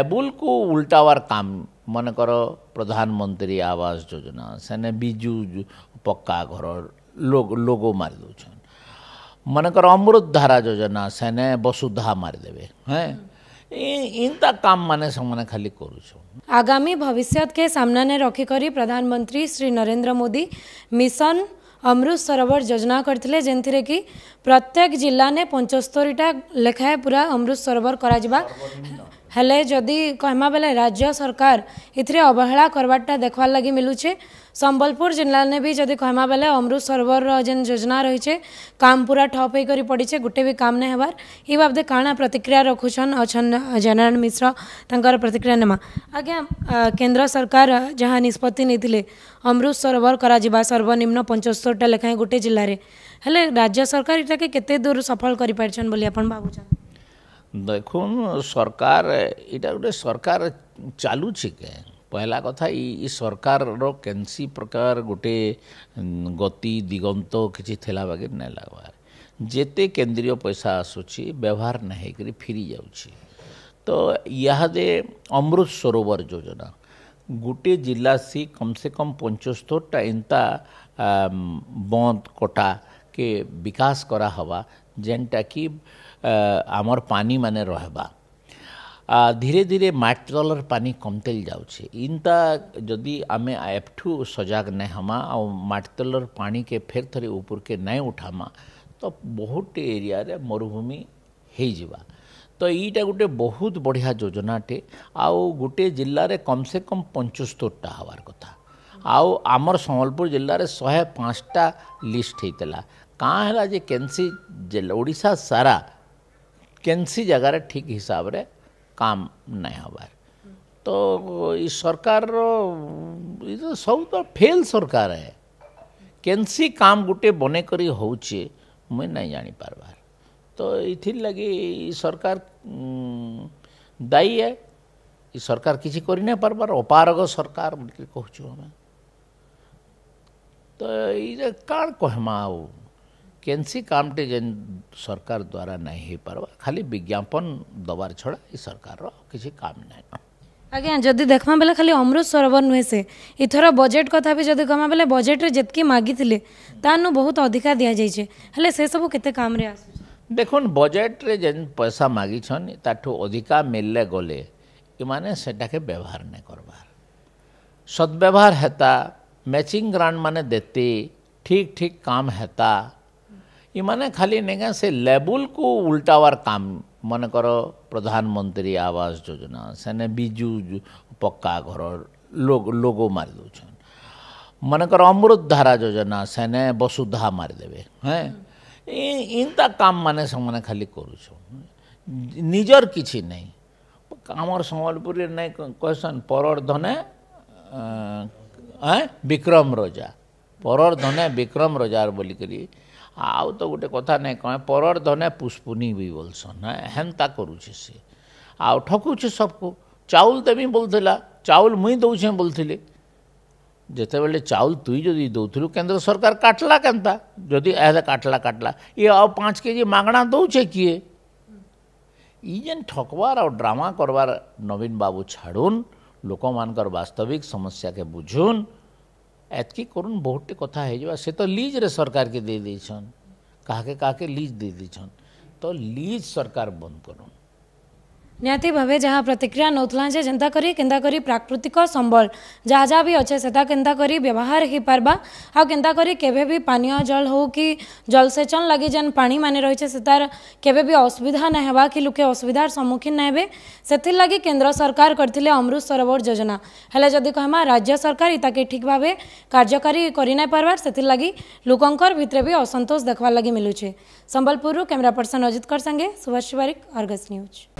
ଟେବୁଲ୍କୁ ଉଲ୍ଟାବାର କାମ ମନେକର ପ୍ରଧାନମନ୍ତ୍ରୀ ଆବାସ ଯୋଜନା ସେନେ ବିଜୁ ପକ୍କା ଘର ଲୋଗୋ ମାରି ଦେଉଛନ୍ ମନେକର ଅମୃତଧାରା ଯୋଜନା ସେନେ ବସୁଧା ମାରିଦେବେ ହେଁ इनता काम माने समाने खाली करूँ आगामी भविष्य के सामना ने रखी प्रधानमंत्री श्री नरेंद्र मोदी मिशन अमृत सरोवर योजना करते जेनथि कि प्रत्येक जिला ने पंचस्तरीटा लेखाए पूरा अमृत सरोवर कर हेले जमाले राज्य सरकार यति अवहेला क्या देखालागि मिलु सम्बलपुर जे जिम्मा अमृत सरोवर जेन जोजना रहेछ काम पुरा ठप हैक पढ्छे गुटेबि काम नै हो बाबदेखि कहाँ प्रतिक्रिया रकुछन् अछन् जनारायण मिश्र तर प्रतिक्रिया नमा आज्ञा केन्द्र सरकार जहाँ निष्पत्ति नै अमृत सरोवर सर्वनिम्न पञ्चरटा लेखाए गोटे ज्यकार यता सफल गरिपरिछन् बोली भान् দেখুন সরকার এটা গোটে সরকার চালুছি কে ପହିଲା କଥା ଇ ସରକାରର କେନ୍ସି ପ୍ରକାର ଗୋଟେ ଗତି ଦିଗନ୍ତ କିଛି ଥିଲା ବାକି ନାଇଁ ଲାଗ୍ବାର୍ ଯେତେ କେନ୍ଦ୍ରୀୟ ପଇସା ଆସୁଛି ବ୍ୟବହାର ନାଇଁ ହେଇକରି ଫିରି ଯାଉଛି ତ ଇହାଦେ ଅମୃତ ସରୋବର ଯୋଜନା ଗୋଟିଏ ଜିଲ୍ଲାସି କମ୍ ସେ କମ୍ ପଞ୍ଚସ୍ତରଟା ଏନ୍ତା ବନ୍ଦ କଟା କେ ବିକାଶ କରାହେବା ଯେନ୍ଟାକି ଆମର ପାନିମାନେ ରହେବା ଧୀରେ ଧୀରେ ମାଟି ତଲର ପାନି କମତେଲ ଯାଉଛେ ଇନ୍ତା ଯଦି ଆମେ ଏଠୁ ସଜାଗ ନାଇଁ ହମା ଆଉ ମାଟି ତଲର ପାଣିକେ ଫେର୍ ଥରେ ଉପରକେ ନାଇଁ ଉଠାମା ତ ବହୁତଟେ ଏରିଆରେ ମରୁଭୂମି ହେଇଯିବା ତ ଏଇଟା ଗୋଟେ ବହୁତ ବଢ଼ିଆ ଯୋଜନାଟେ ଆଉ ଗୋଟେ ଜିଲ୍ଲାରେ କମ୍ ସେ କମ୍ ପଞ୍ଚସ୍ତୋରିଟା ହେବାର କଥା ଆଉ ଆମର ସମ୍ବଲପୁର ଜିଲ୍ଲାରେ ଶହେ ପାଞ୍ଚଟା ଲିଷ୍ଟ ହେଇଥିଲା କାଁ ହେଲା ଯେ କେନ୍ସି ଓଡ଼ିଶା ସାରା କେନ୍ସି ଜାଗାରେ ଠିକ୍ ହିସାବରେ କାମ ନାଇଁ ହେବାର୍ ତ ଇ ସରକାରର ସବୁ ତ ଫେଲ୍ ସରକାର ଏ କେନ୍ସି କାମ ଗୋଟେ ବନେଇ କରି ହେଉଛେ ମୁଇଁ ନାଇଁ ଜାଣିପାରବାର୍ ତ ଇଥିର୍ ଲାଗି ସରକାର ଦାୟୀ ଏ ସରକାର କିଛି କରି ନାଇଁ ପାରବାର୍ ଅପାରଗ ସରକାର ବୋଲିକରି କହୁଛୁ ଆମେ ତ ଇଟା କାଣା କହେମା ଆଉ କେନ୍ସି କାମଟେ ଯେନ୍ ସରକାର ଦ୍ୱାରା ନାଇଁ ହେଇପାର୍ବା ଖାଲି ବିଜ୍ଞାପନ ଦେବାର ଛଡ଼ା ଏ ସରକାରର କିଛି କାମ ନାଇଁ ଆଜ୍ଞା ଯଦି ଦେଖ୍ମା ବେଲେ ଖାଲି ଅମୃତ ସରୋବର ନୁହେଁ ସେ ଏଥର ବଜେଟ୍ କଥା ବି ଯଦି କମା ବେଲେ ବଜେଟ୍ରେ ଯେତିକି ମାଗିଥିଲେ ତାନୁ ବହୁତ ଅଧିକା ଦିଆଯାଇଛି ହେଲେ ସେସବୁ କେତେ କାମରେ ଆସୁଛି ଦେଖୁନ୍ ବଜେଟ୍ରେ ଯେନ୍ ପଇସା ମାଗିଛନ୍ ତାଠୁ ଅଧିକା ମିଳିଲେ ଗଲେ ଏମାନେ ସେଟାକେ ବ୍ୟବହାର ନାଇଁ କରବାର୍ ସଦ୍ବ୍ୟବହାର ହେତା ମ୍ୟାଚିଂ ଗ୍ରାଣ୍ଟ ମାନେ ଦେତେ ଠିକ୍ ଠିକ୍ କାମ ହେତା ଏମାନେ ଖାଲି ନେଇକା ସେ ଲେବୁଲ୍କୁ ଉଲ୍ଟାବାର କାମ ମନେକର ପ୍ରଧାନମନ୍ତ୍ରୀ ଆବାସ ଯୋଜନା ସେନେ ବିଜୁ ପକ୍କା ଘର ଲୋଗୋ ମାରି ଦେଉଛନ୍ ମନେକର ଅମୃତଧାରା ଯୋଜନା ସେନେ ବସୁଧା ମାରିଦେବେ ହେଁ ଏନ୍ତା କାମ ମାନେ ସେମାନେ ଖାଲି କରୁଛନ୍ ନିଜର କିଛି ନାହିଁ ଆମର ସମ୍ବଲପୁରୀରେ ନାଇଁ କହେସନ୍ ପରର ଧନେ ବିକ୍ରମ ରଜା ପରର ଧନେ ବିକ୍ରମ ରଜାର ବୋଲିକରି ଆଉ ତ ଗୋଟେ କଥା ନାଇଁ କ'ଣ ପରର ଧନେ ପୁଷ୍ପୁନି ବି ବୋଲସନ୍ ହେନ୍ତା କରୁଛେ ସେ ଆଉ ଠକୁଛେ ସବକୁ ଚାଉଲ ଦେମି ବୋଲୁଥିଲା ଚାଉଲ ମୁଇଁ ଦଉଛେଁ ବୋଲୁଥିଲି ଯେତେବେଳେ ଚାଉଲ ତୁଇ ଯଦି ଦଉଥିଲୁ କେନ୍ଦ୍ର ସରକାର କାଟଲା କେନ୍ତା ଯଦି ଏହେଲେ କାଟଲା କାଟଲା ଇଏ ଆଉ ପାଞ୍ଚ କେଜି ମାଗଣା ଦଉଛେ କିଏ ଇ ଯେନ୍ ଠକବାର ଆଉ ଡ୍ରାମା କରବାର ନବୀନ ବାବୁ ଛାଡ଼ୁନ୍ ଲୋକମାନଙ୍କର ବାସ୍ତବିକ ସମସ୍ୟାକେ ବୁଝୁନ୍ ଏତ୍କି କରୁନ୍ ବହୁତଟେ କଥା ହେଇଯିବା ସେ ତ ଲିଜ୍ରେ ସରକାରକେ ଦେଇ ଦେଇଛନ୍ କାହାକେ କାହାକେ ଲିଜ୍ ଦେଇ ଦେଇଛନ୍ ତ ଲିଜ୍ ସରକାର ବନ୍ଦ କରୁନ୍ ନିହାତି ଭାବେ ଯାହା ପ୍ରତିକ୍ରିୟା ନେଉଥିଲା ଯେ ଯେନ୍ତା କରି କେନ୍ତା କରି ପ୍ରାକୃତିକ ସମ୍ବଳ ଯାହା ଯାହା ବି ଅଛେ ସେଟା କେନ୍ତା କରି ବ୍ୟବହାର ହେଇପାରବା ଆଉ କେନ୍ତା କରି କେବେ ବି ପାନୀୟ ଜଳ ହଉ କି ଜଳସେଚନ ଲାଗି ଯେନ୍ ପାଣିମାନେ ରହିଛେ ସେତାର କେବେ ବି ଅସୁବିଧା ନାଇଁ ହେବା କି ଲୋକେ ଅସୁବିଧାର ସମ୍ମୁଖୀନ ନାଇଁ ହେବେ ସେଥିର୍ଲାଗି କେନ୍ଦ୍ର ସରକାର କରିଥିଲେ ଅମୃତ ସରୋବର ଯୋଜନା ହେଲେ ଯଦି କହମା ରାଜ୍ୟ ସରକାର ଇତାକେ ଠିକ୍ ଭାବେ କାର୍ଯ୍ୟକାରୀ କରି ନାଇଁ ପାରବାର୍ ସେଥିର୍ଲାଗି ଲୋକଙ୍କର ଭିତରେ ବି ଅସନ୍ତୋଷ ଦେଖ୍ବାର୍ ଲାଗି ମିଲୁଛେ ସମ୍ବଲପୁରରୁ କ୍ୟାମେରା ପର୍ସନ ଅଜିତଙ୍କର ସାଙ୍ଗେ ସୁଭାଷ ତିୱାରୀ ଅର୍ଗସ୍ ନ୍ୟୁଜ୍